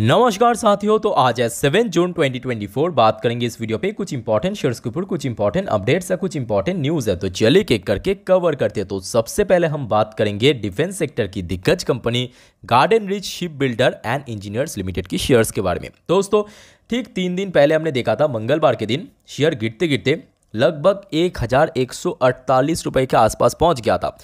नमस्कार साथियों तो आज है सेवन जून 2024 बात करेंगे इस वीडियो पे कुछ इंपॉर्टेंट शेयर्स के ऊपर कुछ इंपॉर्टेंट अपडेट्स है कुछ इंपॉर्टेंट न्यूज़ है तो चलिए एक करके कवर करते हैं तो सबसे पहले हम बात करेंगे डिफेंस सेक्टर की दिग्गज company Garden Reach Ship Builder and Engineers Limited की शेयर्स के बारे में दोस्तों ठीक तीन दिन पहले हमने देखा था मंगलवार के दिन शेयर गिरते गिरते लगभग एक हज़ार एक सौ अड़तालीस रुपये के आसपास पहुंच गया था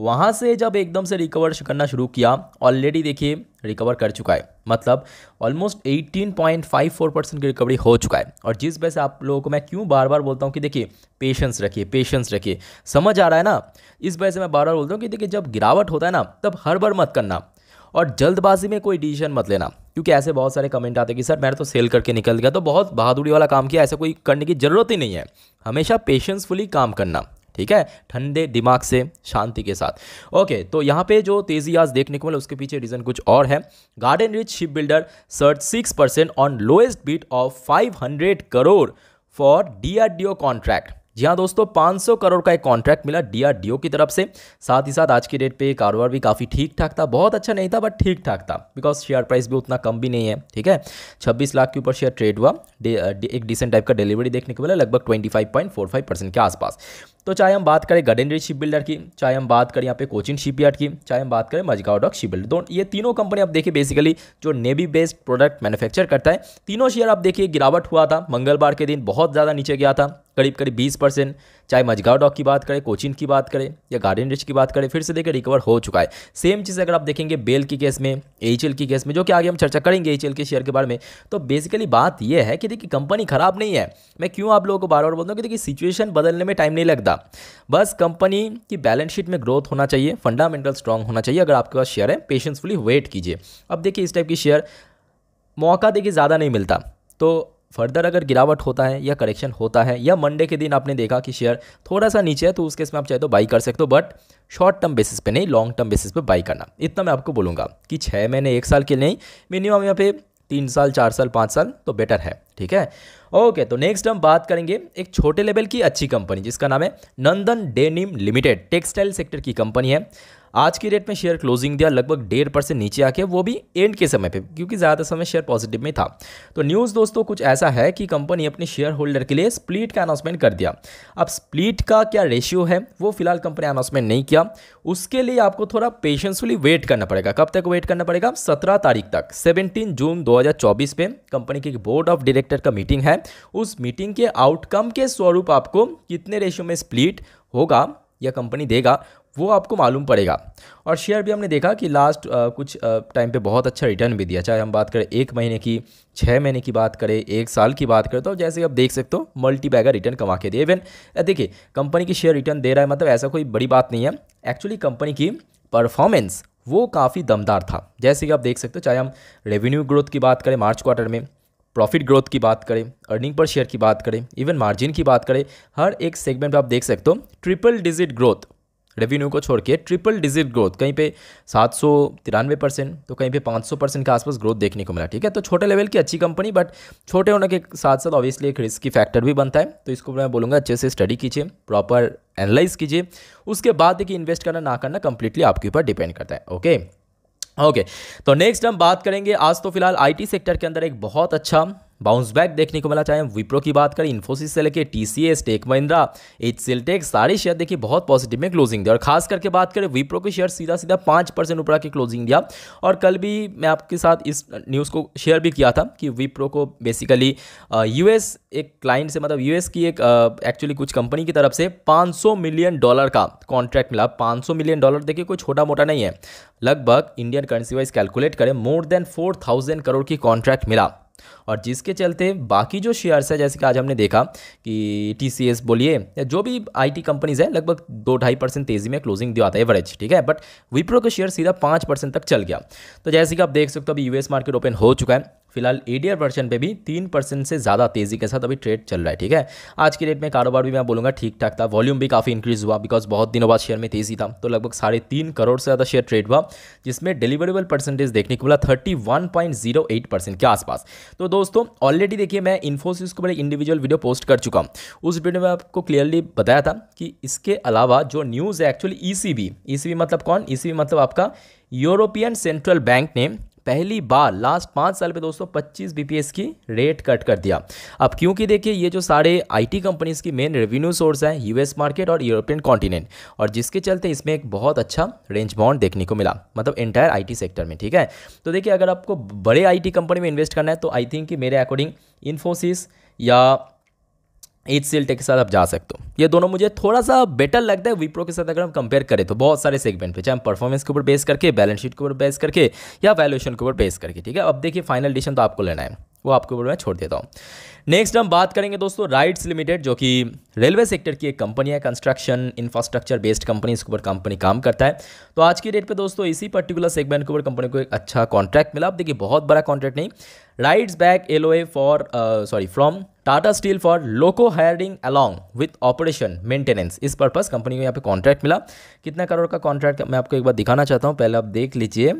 वहाँ से जब एकदम से रिकवर करना शुरू किया ऑलरेडी देखिए रिकवर कर चुका है मतलब ऑलमोस्ट 18.54 परसेंट की रिकवरी हो चुका है और जिस वजह से आप लोगों को मैं क्यों बार बार बोलता हूँ कि देखिए पेशेंस रखिए पेशेंस रखिए समझ आ रहा है ना इस वजह से मैं बार बार बोलता हूँ कि देखिए जब गिरावट होता है ना तब हर बार मत करना और जल्दबाजी में कोई डिसीजन मत लेना क्योंकि ऐसे बहुत सारे कमेंट आते हैं कि सर मैंने तो सेल करके निकल गया तो बहुत बहादुरी वाला काम किया ऐसा कोई करने की ज़रूरत ही नहीं है हमेशा पेशेंसफुली काम करना ठीक है ठंडे दिमाग से शांति के साथ ओके तो यहाँ पे जो तेजी आज देखने को मिले उसके पीछे रीज़न कुछ और है Garden Reach Ship Builder surge six percent on lowest bid of five hundred crore for the contract जी हाँ दोस्तों 500 करोड़ का एक कॉन्ट्रैक्ट मिला डीआरडीओ की तरफ से साथ ही साथ आज की डेट पे कारोबार भी काफ़ी ठीक ठाक था बहुत अच्छा नहीं था बट ठीक ठाक था बिकॉज शेयर प्राइस भी उतना कम भी नहीं है ठीक है 26 लाख के ऊपर शेयर ट्रेड हुआ एक डिसेंट टाइप का डिलीवरी देखने को मिला लगभग ट्वेंटी परसेंट के आसपास तो चाहे हम बात करें गडेनरी शिप बिल्डर की चाहे हम बात करें यहाँ पे कोचिन शिप की चाहे हम बात करें मजगाव डॉक शिप बिल्डर दोनों ये तीनों कंपनी आप देखिए बेसिकली जो नेवी बेस्ड प्रोडक्ट मैन्युफैक्चर करता है तीनों शेयर आप देखिए गिरावट हुआ था मंगलवार के दिन बहुत ज़्यादा नीचे गया था करीब करीब 20 परसेंट चाहे मजगाव डॉक की बात करें कोचिन की बात करें या गार्डन रिच की बात करें फिर से देखें रिकवर हो चुका है सेम चीज़ अगर आप देखेंगे बेल की केस में एच की केस में जो कि आगे हम चर्चा करेंगे एच के शेयर के बारे में तो बेसिकली बात यह है कि देखिए कंपनी ख़राब नहीं है मैं क्यों आप लोगों को बार बार बोलता हूँ कि देखिए सिचुएशन बदलने में टाइम नहीं लगता बस कंपनी की बैलेंस शीट में ग्रोथ होना चाहिए फंडामेंटल स्ट्रॉन्ग होना चाहिए अगर आपके पास शेयर है पेशेंसफुली वेट कीजिए अब देखिए इस टाइप की शेयर मौका देखिए ज़्यादा नहीं मिलता तो फर्दर अगर गिरावट होता है या करेक्शन होता है या मंडे के दिन आपने देखा कि शेयर थोड़ा सा नीचे है तो उस केस में आप चाहे तो बाई कर सकते हो बट शॉर्ट टर्म बेसिस पे नहीं लॉन्ग टर्म बेसिस पे बाई करना इतना मैं आपको बोलूँगा कि छः महीने एक साल के नहीं मिनिमम यहाँ पे तीन साल चार साल पाँच साल तो बेटर है ठीक है ओके तो नेक्स्ट हम बात करेंगे एक छोटे लेवल की अच्छी कंपनी जिसका नाम है Nandan Denim Limited textile sector की कंपनी है आज की डेट में शेयर क्लोजिंग दिया लगभग डेढ़ परसेंट नीचे आके वो भी एंड के समय पे क्योंकि ज़्यादा समय शेयर पॉजिटिव में था तो न्यूज़ दोस्तों कुछ ऐसा है कि कंपनी अपने शेयर होल्डर के लिए स्प्लिट का अनाउंसमेंट कर दिया अब स्प्लिट का क्या रेशियो है वो फिलहाल कंपनी अनाउंसमेंट नहीं किया उसके लिए आपको थोड़ा पेशेंसफुली वेट करना पड़ेगा कब तक वेट करना पड़ेगा सत्रह तारीख तक सेवनटीन जून दो हज़ार कंपनी की बोर्ड ऑफ डायरेक्टर का मीटिंग है उस मीटिंग के आउटकम के स्वरूप आपको कितने रेशियो में स्प्लिट होगा या कंपनी देगा वो आपको मालूम पड़ेगा और शेयर भी हमने देखा कि लास्ट आ, कुछ टाइम पे बहुत अच्छा रिटर्न भी दिया चाहे हम बात करें एक महीने की छः महीने की बात करें एक साल की बात करें तो जैसे आप देख सकते हो मल्टी बैगर रिटर्न कमा के दिए इवन देखिए कंपनी की शेयर रिटर्न दे रहा है मतलब ऐसा कोई बड़ी बात नहीं है एक्चुअली कंपनी की परफॉर्मेंस वो काफ़ी दमदार था जैसे कि आप देख सकते हो चाहे हम रेवेन्यू ग्रोथ की बात करें मार्च क्वार्टर में प्रॉफिट ग्रोथ की बात करें अर्निंग पर शेयर की बात करें इवन मार्जिन की बात करें हर एक सेगमेंट पर आप देख सकते हो ट्रिपल डिजिट ग्रोथ रेवेन्यू को छोड़ के ट्रिपल डिजिट ग्रोथ कहीं पे सात सौ तिरानवे परसेंट तो कहीं पे पाँच सौ परसेंट के आसपास ग्रोथ देखने को मिला ठीक है तो छोटे लेवल की अच्छी कंपनी बट छोटे होने के साथ साथ ऑब्वियसली एक रिस्क की फैक्टर भी बनता है तो इसको मैं बोलूँगा अच्छे से स्टडी कीजिए प्रॉपर एनालाइज कीजिए उसके बाद देखिए इन्वेस्ट करना ना करना कंप्लीटली आपके ऊपर डिपेंड करता है ओके ओके तो नेक्स्ट हम बात करेंगे आज तो फिलहाल आई सेक्टर के अंदर एक बहुत अच्छा बाउंस बैक देखने को मिला चाहे विप्रो की बात करें इन्फोसिस से लेकर T C S Tech Mahindra H CL Tech सारे शेयर देखिए बहुत पॉजिटिव में क्लोजिंग दिया और खास करके बात करें विप्रो के शेयर सीधा सीधा पाँच परसेंट ऊपर के क्लोजिंग दिया और कल भी मैं आपके साथ इस न्यूज़ को शेयर भी किया था कि विप्रो को बेसिकली यूएस एक क्लाइंट से मतलब यूएस की एक एक्चुअली कुछ कंपनी की तरफ से 500 मिलियन डॉलर का कॉन्ट्रैक्ट मिला 500 मिलियन डॉलर देखिए कोई छोटा मोटा नहीं है लगभग इंडियन करेंसी वाइज कैलकुलेट करें मोर देन 4000 करोड़ की कॉन्ट्रैक्ट मिला और जिसके चलते बाकी जो शेयर्स है जैसे कि आज हमने देखा कि टी बोलिए या जो भी आई टी कंपनीज़ है लगभग दो ढाई परसेंट तेज़ी में क्लोजिंग दिया आता है एवरेज ठीक है बट विप्रो का शेयर सीधा पाँच परसेंट तक चल गया तो जैसे कि आप देख सकते हो अभी यूएस मार्केट ओपन हो चुका है फिलहाल ईडीआर वर्जन पे भी तीन परसेंट से ज़्यादा तेज़ी के साथ अभी ट्रेड चल रहा है ठीक है आज की डेट में कारोबार भी मैं बोलूँगा ठीक ठाक था वॉल्यूम भी काफ़ी इंक्रीज़ हुआ बिकॉज बहुत दिनों बाद शेयर में तेज़ी था तो लगभग साढ़े तीन करोड़ से ज़्यादा शेयर ट्रेड हुआ जिसमें डिलीवरेबल परसेंटेज देखने को मिला thirty one point zero eight percent के आसपास तो दोस्तों ऑलरेडी देखिए मैं इन्फोसिस को बड़े इंडिविजुअल वीडियो पोस्ट कर चुका हूँ उस वीडियो में आपको क्लियरली बताया था कि इसके अलावा जो न्यूज़ है एक्चुअली ई सी मतलब कौन ई e मतलब आपका यूरोपियन सेंट्रल बैंक ने पहली बार लास्ट पाँच साल में दोस्तों 25 बी की रेट कट कर दिया अब क्योंकि देखिए ये जो सारे आईटी कंपनीज की मेन रेवेन्यू सोर्स है यूएस मार्केट और यूरोपियन कॉन्टिनेंट और जिसके चलते इसमें एक बहुत अच्छा रेंज बाउंड देखने को मिला मतलब आई आईटी सेक्टर में ठीक है तो देखिए अगर आपको बड़े टी कंपनी में इन्वेस्ट करना है तो आई थिंक कि मेरे अकॉर्डिंग इन्फोसिस या एच सी के साथ आप जा सकते हो ये दोनों मुझे थोड़ा सा बेटर लगता है विप्रो के साथ अगर हम कंपेयर करें तो बहुत सारे सेगमेंट पे चाहे हम परफॉर्मेंस के ऊपर बेस करके बैलेंस शीट के ऊपर बेस करके या वैल्यूएशन के ऊपर बेस करके ठीक है अब देखिए फाइनल डिसीजन तो आपको लेना है वो आपके ऊपर मैं छोड़ देता हूँ नेक्स्ट हम बात करेंगे दोस्तों राइट्स लिमिटेड जो कि रेलवे सेक्टर की एक कंपनी है कंस्ट्रक्शन इंफ्रास्ट्रक्चर बेस्ड कंपनी इसके ऊपर कंपनी काम करता है तो आज की डेट पे दोस्तों इसी पर्टिकुलर सेगमेंट के ऊपर कंपनी को एक अच्छा कॉन्ट्रैक्ट मिला आप देखिए बहुत बड़ा कॉन्ट्रैक्ट नहीं RITES bags L for sorry from Tata Steel for loco hiring along with operation maintenance इस पर्पज कंपनी को यहाँ पे कॉन्ट्रैक्ट मिला कितना करोड़ का कॉन्ट्रैक्ट मैं आपको एक बार दिखाना चाहता हूँ पहले आप देख लीजिए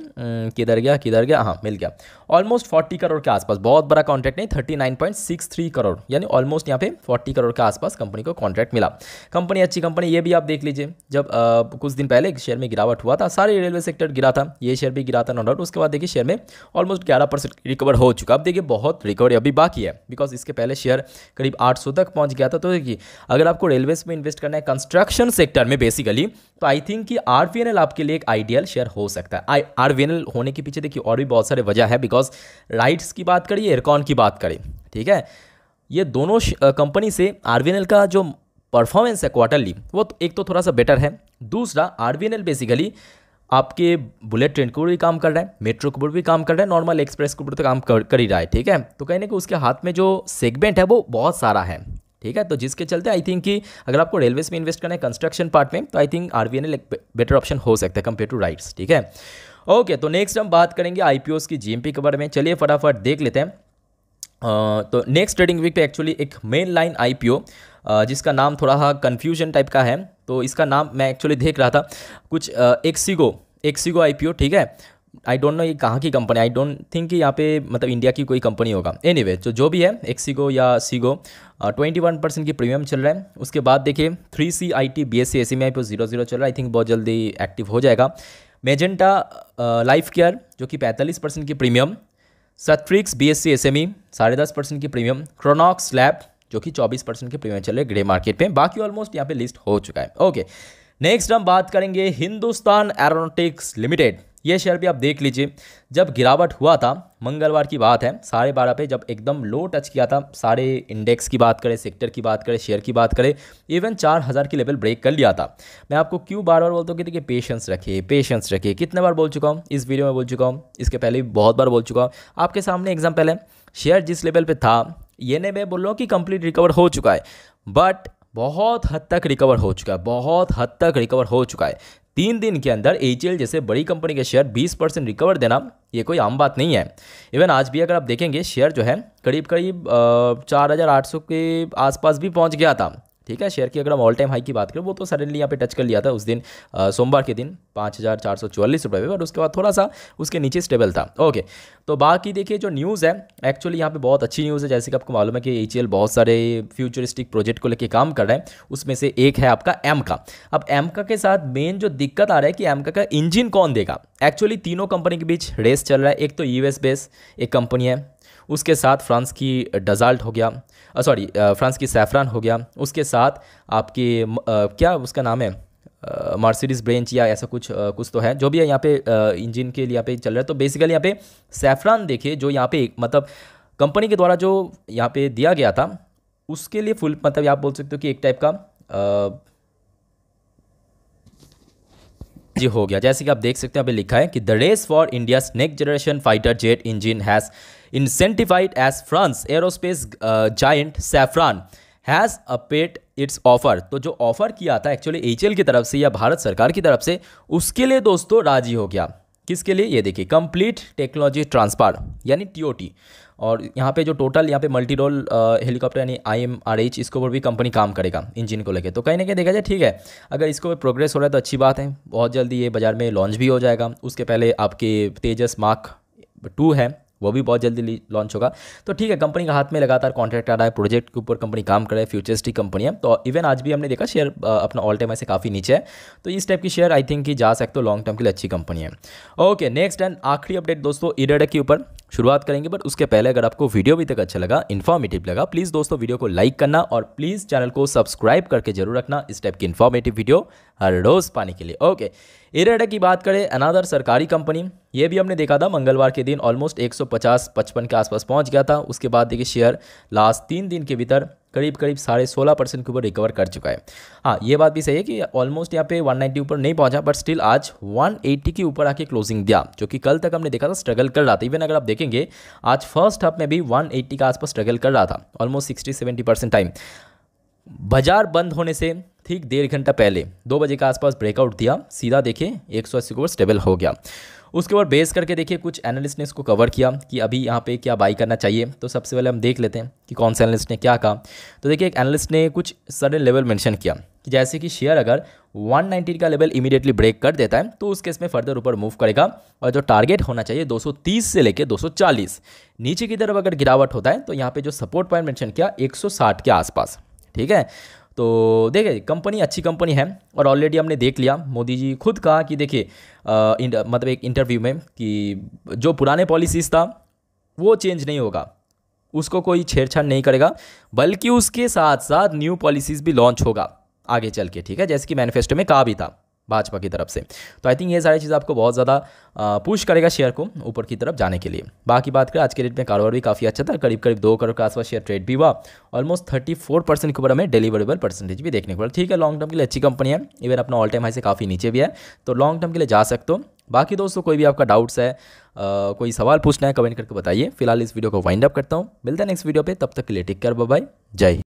किधर गया किधर गया हाँ मिल गया ऑलमोस्ट फोर्टी करोड़ के आसपास बहुत बड़ा कॉन्ट्रैक्ट नहीं thirty nine point six three crore यानी ऑलमोस्ट यहाँ पे फोर्टी करोड़ के आसपास कंपनी को कॉन्ट्रैक्ट मिला कंपनी अच्छी कंपनी ये भी आप देख लीजिए जब आ, कुछ दिन पहले शेयर में गिरावट हुआ था सारे रेलवे सेक्टर गिरा था ये शेयर भी गिरा था नो डाउट उसके बाद देखिए शेयर में ऑलमोस्ट ग्यारह रिकवर हो चुका अब देखिए बहुत रिकवरी अभी बाकी है बिकॉज इसके पहले शेयर करीब 800 तक पहुंच गया था तो देखिए अगर आपको रेलवेज में इन्वेस्ट करना है कंस्ट्रक्शन सेक्टर में बेसिकली तो आई थिंक कि आर आपके लिए एक आइडियल शेयर हो सकता है आई आर होने के पीछे देखिए और भी बहुत सारे वजह है बिकॉज राइट्स की बात करिए एयरकॉन की बात करें ठीक है ये दोनों कंपनी से आर का जो परफॉर्मेंस है क्वार्टरली वो तो एक तो थोड़ा सा बेटर है दूसरा आर बेसिकली आपके बुलेट ट्रेन के ऊपर भी काम कर रहा है मेट्रो के ऊपर भी काम कर रहा है नॉर्मल एक्सप्रेस के ऊपर तो काम कर कर ही रहा है ठीक है तो कहीं ना उसके हाथ में जो सेगमेंट है वो बहुत सारा है ठीक है तो जिसके चलते आई थिंक कि अगर आपको रेलवेज में इन्वेस्ट करना है कंस्ट्रक्शन पार्ट में तो आई थिंक आर एक बेटर ऑप्शन हो सकता है कंपेयर टू राइट्स ठीक है ओके तो नेक्स्ट हम बात करेंगे आई की जी के बारे में चलिए फटाफट देख लेते हैं तो नेक्स्ट ट्रेडिंग वीक पे एक्चुअली एक मेन लाइन आई जिसका नाम थोड़ा सा कन्फ्यूजन टाइप का है तो इसका नाम मैं एक्चुअली देख रहा था कुछ एक्सीगो एक्सीगो आई ठीक है आई डोंट नो ये कहाँ की कंपनी आई डोंट थिंक कि यहाँ पे मतलब इंडिया की कोई कंपनी होगा एनी anyway, जो तो जो भी है एक्सीगो या सीगो ट्वेंटी वन परसेंट की प्रीमियम चल रहा है उसके बाद देखिए three C I T B S C S M I P zero zero चल रहा है आई थिंक बहुत जल्दी एक्टिव हो जाएगा मेजेंटा लाइफ केयर जो कि पैंतालीस परसेंट की प्रीमियम सतफ्रिक्स B S C S M E साढ़े दस परसेंट की प्रीमियम क्रोनॉक्स लैब जो कि 24 परसेंट के प्रीमियम चल रहे ग्रे मार्केट में बाकी ऑलमोस्ट यहाँ पे लिस्ट हो चुका है ओके नेक्स्ट हम बात करेंगे हिंदुस्तान एरोनोटिक्स लिमिटेड ये शेयर भी आप देख लीजिए जब गिरावट हुआ था मंगलवार की बात है साढ़े बारह पे जब एकदम लो टच किया था सारे इंडेक्स की बात करें सेक्टर की बात करें शेयर की बात करें इवन चार हज़ार की लेवल ब्रेक कर लिया था मैं आपको क्यों बार बार बोलता हूँ कि देखिए पेशेंस रखिए पेशेंस रखिए कितने बार बोल चुका हूँ इस वीडियो में बोल चुका हूँ इसके पहले भी बहुत बार बोल चुका हूँ आपके सामने एग्जाम्पल है शेयर जिस लेवल पर था ये नहीं मैं बोल रहा हूँ कि कंप्लीट रिकवर हो चुका है बट बहुत हद तक रिकवर हो चुका है बहुत हद तक रिकवर हो चुका है तीन दिन के अंदर एच जैसे बड़ी कंपनी के शेयर 20 परसेंट रिकवर देना ये कोई आम बात नहीं है इवन आज भी अगर आप देखेंगे शेयर जो है करीब करीब चार हज़ार आठ सौ के आसपास भी पहुंच गया था ठीक है शेयर की अगर हम ऑल टाइम हाई की बात करें वो तो सडनली यहाँ पे टच कर लिया था उस दिन सोमवार के दिन पाँच हज़ार चार सौ चौवालीस रुपये पर उसके बाद थोड़ा सा उसके नीचे स्टेबल था ओके तो बाकी देखिए जो न्यूज़ है एक्चुअली यहाँ पे बहुत अच्छी न्यूज़ है जैसे कि आपको मालूम है कि एच बहुत सारे फ्यूचरिस्टिक प्रोजेक्ट को लेकर काम कर रहे हैं उसमें से एक है आपका एम अब एम के साथ मेन जो दिक्कत आ रहा है कि एम का इंजिन कौन देगा एक्चुअली तीनों कंपनी के बीच रेस चल रहा है एक तो यू बेस एक कंपनी है उसके साथ फ्रांस की डजाल्ट हो गया सॉरी फ्रांस की सैफरान हो गया उसके साथ आपकी क्या उसका नाम है मार्सिडीज़ ब्रेंच या ऐसा कुछ आ, कुछ तो है जो भी है यहाँ पे इंजन के लिए यहाँ पे चल रहा है तो बेसिकली यहाँ पे सैफरान देखिए जो यहाँ पे मतलब कंपनी के द्वारा जो यहाँ पे दिया गया था उसके लिए फुल मतलब आप बोल सकते हो कि एक टाइप का आ, जी हो गया जैसे कि आप देख सकते हैं अभी लिखा है कि the race for India next generation fighter jet engine has intensified as France aerospace giant Safran has upped its offer तो जो ऑफ़र किया था एक्चुअली एच की तरफ से या भारत सरकार की तरफ से उसके लिए दोस्तों राजी हो गया किसके लिए ये देखिए कंप्लीट टेक्नोलॉजी ट्रांसफर यानी टी और यहाँ पे जो टोटल यहाँ पे मल्टी रोल हेलीकॉप्टर यानी आई एम आर एच इसके ऊपर भी कंपनी काम करेगा इंजन को लेके तो कहीं ना कहीं देखा जाए ठीक है अगर इसको प्रोग्रेस हो रहा है तो अच्छी बात है बहुत जल्दी ये बाज़ार में लॉन्च भी हो जाएगा उसके पहले आपके तेजस मार्क टू है वो भी बहुत जल्दी लॉन्च होगा तो ठीक है कंपनी का हाथ में लगातार कॉन्ट्रैक्ट आ रहा है प्रोजेक्ट के ऊपर कंपनी काम कर रहा है फ्यूचरिस्टिक कंपनी है तो इवन आज भी हमने देखा शेयर अपना ऑल टाइम ऐसे काफ़ी नीचे है तो इस टाइप की शेयर आई थिंक कि जा सकते हो लॉन्ग टर्म के लिए अच्छी कंपनी है ओके नेक्स्ट एंड आखिरी अपडेट दोस्तों इडेडक के ऊपर शुरुआत करेंगे बट उसके पहले अगर आपको वीडियो भी तक अच्छा लगा इन्फॉर्मेटिव लगा प्लीज़ दोस्तों वीडियो को लाइक करना और प्लीज़ चैनल को सब्सक्राइब करके जरूर रखना इस टाइप की इन्फॉर्मेटिव वीडियो हर रोज़ पाने के लिए ओके इरेडा की बात करें अनादर सरकारी कंपनी ये भी हमने देखा था मंगलवार के दिन ऑलमोस्ट 150 55 के आसपास पहुंच गया था उसके बाद देखिए शेयर लास्ट तीन दिन के भीतर करीब करीब साढ़े सोलह परसेंट के ऊपर रिकवर कर चुका है हाँ ये बात भी सही है कि ऑलमोस्ट यहाँ पे 190 ऊपर नहीं पहुंचा बट स्टिल आज 180 के ऊपर आके क्लोजिंग दिया जो कि कल तक हमने देखा था स्ट्रगल कर रहा था इवन अगर आप देखेंगे आज फर्स्ट हाफ में भी 180 के आसपास स्ट्रगल कर रहा था almost sixty seventy percent time बाजार बंद होने से ठीक डेढ़ घंटा पहले दो बजे के आसपास ब्रेकआउट दिया सीधा देखें एक सौ अस्सी ऊपर स्टेबल हो गया उसके ऊपर बेस करके देखिए कुछ एनालिस्ट ने इसको कवर किया कि अभी यहाँ पे क्या बाई करना चाहिए तो सबसे पहले हम देख लेते हैं कि कौन से एनालिस्ट ने क्या कहा तो देखिए एक एनालिस्ट ने कुछ सडन लेवल मैंशन किया कि जैसे कि शेयर अगर 190 का लेवल इमीडिएटली ब्रेक कर देता है तो उस केस में फर्दर ऊपर मूव करेगा और जो टारगेट होना चाहिए 230 से लेके 240 नीचे की तरफ अगर गिरावट होता है तो यहाँ पे जो सपोर्ट पॉइंट मेंशन किया 160 के आसपास ठीक है तो देखिए कंपनी अच्छी कंपनी है और ऑलरेडी हमने देख लिया मोदी जी खुद कहा कि देखिए मतलब एक इंटरव्यू में कि जो पुराने पॉलिसीज़ था वो चेंज नहीं होगा उसको कोई छेड़छाड़ नहीं करेगा बल्कि उसके साथ साथ न्यू पॉलिसीज़ भी लॉन्च होगा आगे चल के ठीक है जैसे कि मैनिफेस्टो में कहा भी था भाजपा की तरफ से तो आई थिंक ये सारी चीज़ आपको बहुत ज़्यादा पुश करेगा शेयर को ऊपर की तरफ जाने के लिए बाकी बात करें आज के डेट में कारोबार भी काफ़ी अच्छा था करीब करीब दो करोड़ के आसपास शेयर ट्रेड भी हुआ ऑलमोस्ट थर्टी फोर परसेंट के ऊपर हमें डिलीवरेबल परसेंटेज भी देखने को मिला ठीक है लॉन्ग टर्म के लिए अच्छी कंपनी है इवन अपना ऑल टाइम हाई से काफ़ी नीचे भी है तो लॉन्ग टर्म के लिए जा सकते हो बाकी दोस्तों कोई भी आपका डाउट्स है कोई सवाल पूछना है कमेंट करके बताइए फिलहाल इस वीडियो को वाइंड अप करता हूँ मिलता है नेक्स्ट वीडियो पर तब तक के लिए टिक कर बाय जय